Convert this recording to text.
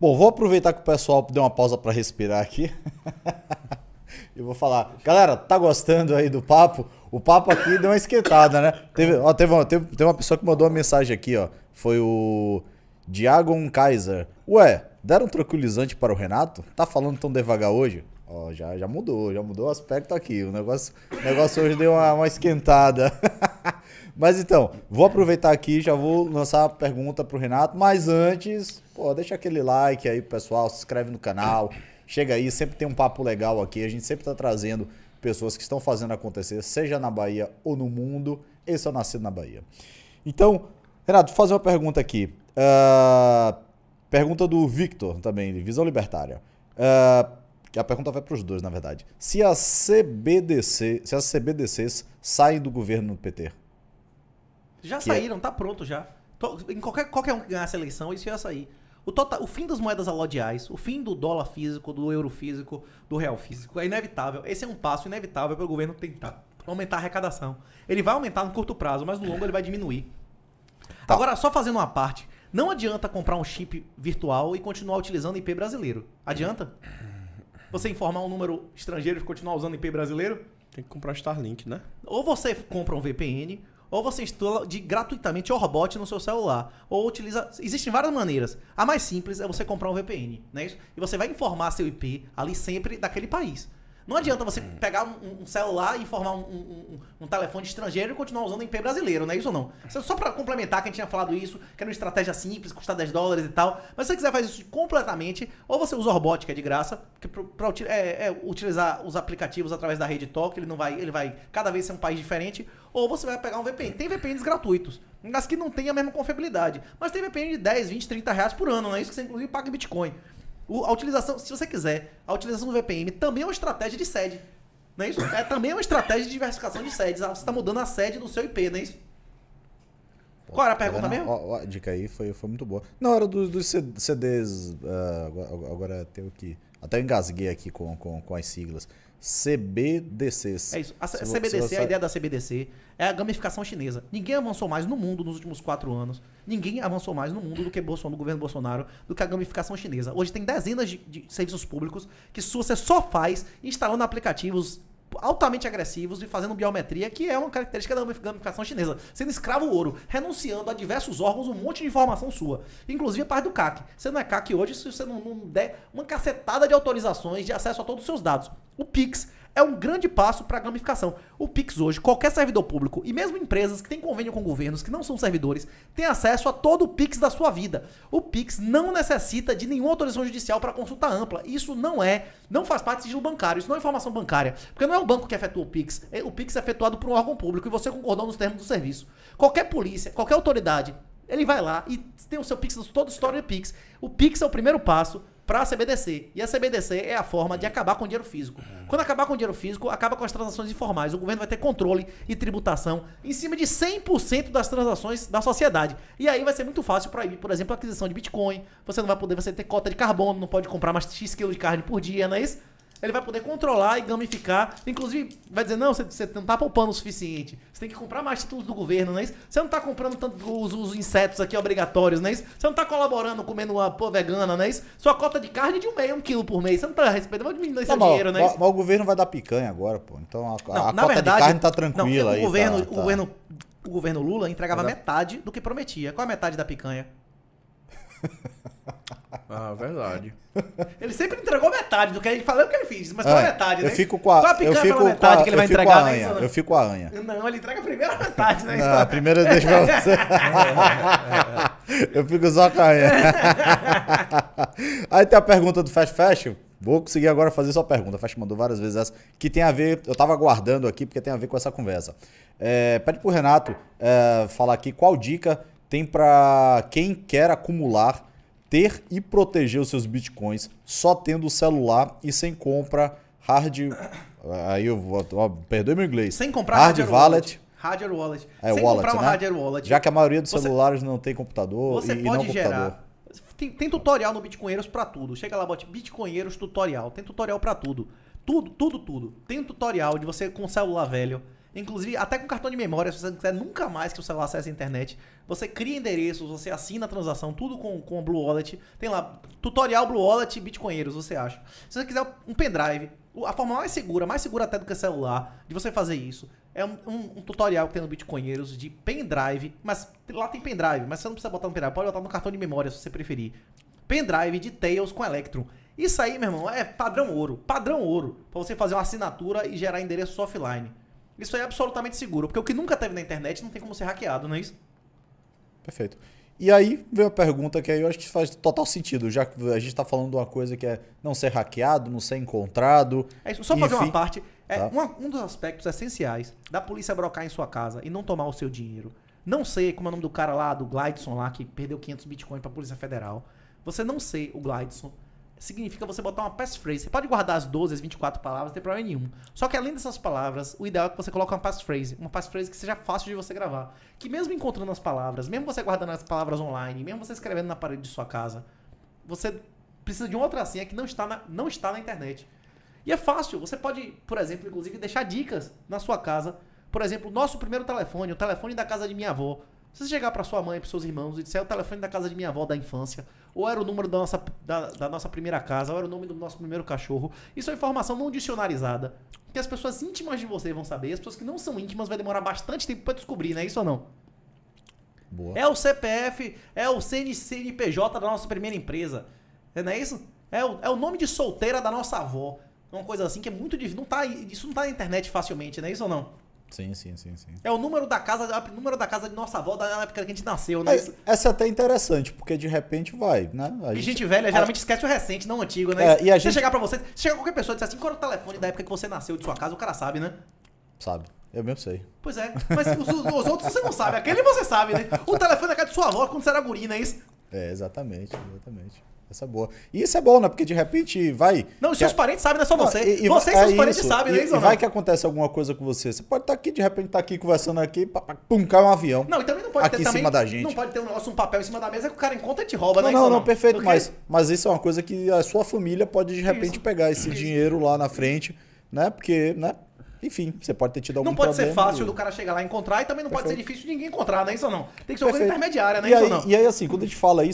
Bom, vou aproveitar que o pessoal deu uma pausa para respirar aqui. Eu vou falar, galera, tá gostando aí do papo? O papo aqui deu uma esquentada, né? Teve, ó, teve, uma, teve, teve uma pessoa que mandou uma mensagem aqui, ó. Foi o Diagon Kaiser. Ué, deram um tranquilizante para o Renato? Tá falando tão devagar hoje? Ó, já, já mudou, já mudou o aspecto aqui. O negócio, o negócio hoje deu uma, uma esquentada. mas então, vou aproveitar aqui, já vou lançar a pergunta para o Renato, mas antes pô, deixa aquele like aí, pessoal, se inscreve no canal. Chega aí, sempre tem um papo legal aqui. A gente sempre tá trazendo pessoas que estão fazendo acontecer, seja na Bahia ou no mundo. Esse é o Nascido na Bahia. Então, Renato, fazer uma pergunta aqui. Uh, pergunta do Victor também, de Visão Libertária. Uh, a pergunta vai para os dois, na verdade. Se as CBDC, se as CBDCs saem do governo do PT? Já é saíram, é... tá pronto já. Em qualquer, qualquer um que ganhasse a eleição, isso ia sair. O, total, o fim das moedas alodiais, o fim do dólar físico, do euro físico, do real físico. É inevitável. Esse é um passo inevitável para o governo tentar aumentar a arrecadação. Ele vai aumentar no curto prazo, mas no longo ele vai diminuir. Tá. Agora, só fazendo uma parte, não adianta comprar um chip virtual e continuar utilizando IP brasileiro. Adianta? Você informar um número estrangeiro e continuar usando IP brasileiro? Tem que comprar Starlink, né? Ou você compra um VPN, ou você instala de, gratuitamente o robot no seu celular. Ou utiliza. Existem várias maneiras. A mais simples é você comprar um VPN, né? E você vai informar seu IP ali sempre daquele país. Não adianta você pegar um, um celular e formar um, um, um, telefone estrangeiro e continuar usando IP brasileiro, não é isso ou não? Só para complementar, que a gente tinha falado isso, que era uma estratégia simples, custar 10 dólares e tal. Mas se você quiser fazer isso completamente, ou você usa o Robot, que é de graça, que para é, é, utilizar os aplicativos através da rede Talk, ele não vai, ele vai cada vez ser um país diferente, ou você vai pegar um VPN. Tem VPNs gratuitos, mas que não tem a mesma confiabilidade. Mas tem VPN de 10, 20, 30 reais por ano, não é isso que você inclusive paga em Bitcoin. O, a utilização, se você quiser, a utilização do VPN também é uma estratégia de sede. Não é isso? É também é uma estratégia de diversificação de sedes. Ah, você está mudando a sede do seu IP, não é isso? Qual era a pergunta mesmo? Ó, ó, a dica aí foi, foi muito boa. Na hora dos, CDs, uh, ah, agora, agora tem o que? Até engasguei aqui com, com, com as siglas. CBDC. É isso. A, se CBDC, você... a ideia da CBDC é a gamificação chinesa. Ninguém avançou mais no mundo nos últimos quatro anos. Ninguém avançou mais no mundo do que Bolsonaro, governo Bolsonaro, do que a gamificação chinesa. Hoje tem dezenas de, de serviços públicos que você só faz instalando aplicativos altamente agressivos e fazendo biometria, que é uma característica da gamificação chinesa, sendo escravo ouro, renunciando a diversos órgãos, um monte de informação sua, inclusive a parte do CAC. Você não é CAC hoje se você não, não der uma cacetada de autorizações de acesso a todos os seus dados. O Pix é um grande passo para a gamificação. O Pix hoje, qualquer servidor público e mesmo empresas que têm convênio com governos que não são servidores, têm acesso a todo o Pix da sua vida. O Pix não necessita de nenhuma autorização judicial para consulta ampla. Isso não é, não faz parte de sigilo bancário, isso não é informação bancária, porque não é o banco que efetua o Pix. É, o Pix é efetuado por um órgão público e você concordou nos termos do serviço. Qualquer polícia, qualquer autoridade ele vai lá e tem o seu Pix, todo história Pix. O Pix é o primeiro passo para a CBDC. E a CBDC é a forma de acabar com o dinheiro físico. Quando acabar com o dinheiro físico, acaba com as transações informais. O governo vai ter controle e tributação em cima de 100% das transações da sociedade. E aí vai ser muito fácil proibir, por exemplo, a aquisição de Bitcoin. Você não vai poder, você ter cota de carbono, não pode comprar mais X quilos de carne por dia, não é isso? ele vai poder controlar e gamificar. Inclusive, vai dizer, não, você, não tá poupando o suficiente. Você tem que comprar mais títulos do governo, não é isso? Você não tá comprando tanto os, os insetos aqui obrigatórios, não é isso? Você não tá colaborando comendo uma pô vegana, não é isso? Sua cota de carne é de um meio, um quilo por mês. Você não tá respeitando, vai diminuir tá seu dinheiro, não é isso? Mas o governo vai dar picanha agora, pô. Então a, não, a cota verdade, de carne tá tranquila não, o governo, aí. Tá, o tá. governo o governo Lula entregava metade do que prometia. Qual é a metade da picanha? Ah, verdade. ele sempre entregou metade do que ele falou é que ele fez, mas só é, metade, né? Eu fico com a, só a eu fico metade a, que ele vai entregar, né? Eu fico com a Anha. Não, ele entrega a primeira metade, né? Não, a primeira deixa pra você. eu fico só com a Anha. Aí tem a pergunta do Fast Fashion. Vou conseguir agora fazer sua pergunta. A Fast mandou várias vezes essa, que tem a ver, eu estava aguardando aqui, porque tem a ver com essa conversa. É, pede para o Renato é, falar aqui qual dica tem para quem quer acumular ter e proteger os seus bitcoins só tendo o celular e sem compra hard. Ah, aí eu vou. perdoe meu inglês. Sem comprar hard wallet. wallet. Hardware wallet. É, sem wallet, comprar um né? hardware wallet. Já que a maioria dos você, celulares não tem computador você e, pode e não gerar, computador. Tem, tem tutorial no Bitcoinheiros para tudo. Chega lá, bote Bitcoinheiros tutorial. Tem tutorial para tudo. Tudo, tudo, tudo. Tem um tutorial de você com celular velho Inclusive, até com cartão de memória, se você não quiser nunca mais que o celular acesse a internet, você cria endereços, você assina a transação, tudo com, com a Blue Wallet. Tem lá, tutorial Blue Wallet Bitcoinheiros, você acha. Se você quiser um pendrive, a forma mais segura, mais segura até do que celular, de você fazer isso, é um, um, um, tutorial que tem no Bitcoinheiros de pendrive, mas lá tem pendrive, mas você não precisa botar no pendrive, pode botar no cartão de memória se você preferir. Pendrive de Tails com Electrum. Isso aí, meu irmão, é padrão ouro, padrão ouro, para você fazer uma assinatura e gerar endereço offline. Isso é absolutamente seguro, porque o que nunca teve na internet não tem como ser hackeado, não é isso? Perfeito. E aí vem a pergunta que aí eu acho que faz total sentido, já que a gente está falando de uma coisa que é não ser hackeado, não ser encontrado. É isso, só fazer uma parte. É, tá. uma, um dos aspectos essenciais da polícia brocar em sua casa e não tomar o seu dinheiro. Não ser, como é o nome do cara lá, do Glidson lá, que perdeu 500 bitcoins para a Polícia Federal. Você não ser o Glidson significa você botar uma passphrase. Você pode guardar as 12, as 24 palavras, não tem problema nenhum. Só que além dessas palavras, o ideal é que você coloque uma passphrase. Uma passphrase que seja fácil de você gravar. Que mesmo encontrando as palavras, mesmo você guardando as palavras online, mesmo você escrevendo na parede de sua casa, você precisa de uma outra senha que não está na, não está na internet. E é fácil. Você pode, por exemplo, inclusive deixar dicas na sua casa. Por exemplo, nosso primeiro telefone, o telefone da casa de minha avó. Se você chegar para sua mãe, para seus irmãos e disser é o telefone da casa de minha avó da infância, ou era o número da nossa, da, da nossa primeira casa, ou era o nome do nosso primeiro cachorro, isso é informação não dicionarizada. Que as pessoas íntimas de você vão saber, as pessoas que não são íntimas vai demorar bastante tempo para descobrir, não é isso ou não? Boa. É o CPF, é o CNPJ da nossa primeira empresa. Não é isso? É o, é o nome de solteira da nossa avó. Uma coisa assim que é muito difícil. Não tá, isso não tá na internet facilmente, não é isso ou não? Sim, sim, sim, sim. É o número da casa, o número da casa de nossa avó da época que a gente nasceu, né? É, essa é até interessante, porque de repente vai, né? A gente, gente velha geralmente a... esquece o recente, não o antigo, né? É, e a gente... Você chegar pra você, se chegar qualquer pessoa e dizer assim, qual é o telefone da época que você nasceu de sua casa, o cara sabe, né? Sabe. Eu mesmo sei. Pois é, mas os, os outros você não sabe, aquele você sabe, né? O telefone é da casa de sua avó quando você era guri, não é isso? É, exatamente, exatamente. Essa é boa. E isso é bom, né? Porque de repente vai. Não, seus é... parentes sabem, não é só você. Não, e, você e seus é parentes isso. sabem, né, E, e vai que acontece alguma coisa com você. Você pode estar tá aqui, de repente, estar tá aqui conversando aqui, pá, pá, pum, cai um avião. Não, e também não pode aqui ter, em também, cima da gente. Não pode ter um negócio, um papel em cima da mesa que o cara encontra e te rouba, não, né? Não, não, não, perfeito, mas, mas isso é uma coisa que a sua família pode, de repente, isso. pegar esse isso. dinheiro lá na frente, né? Porque, né? Enfim, você pode ter tido algum Não pode ser fácil e... do cara chegar lá e encontrar, e também não Perfeito. pode ser difícil de ninguém encontrar, né? Isso ou não? Tem que ser uma coisa intermediária, né? isso aí, ou não? E aí, assim, quando a gente fala isso.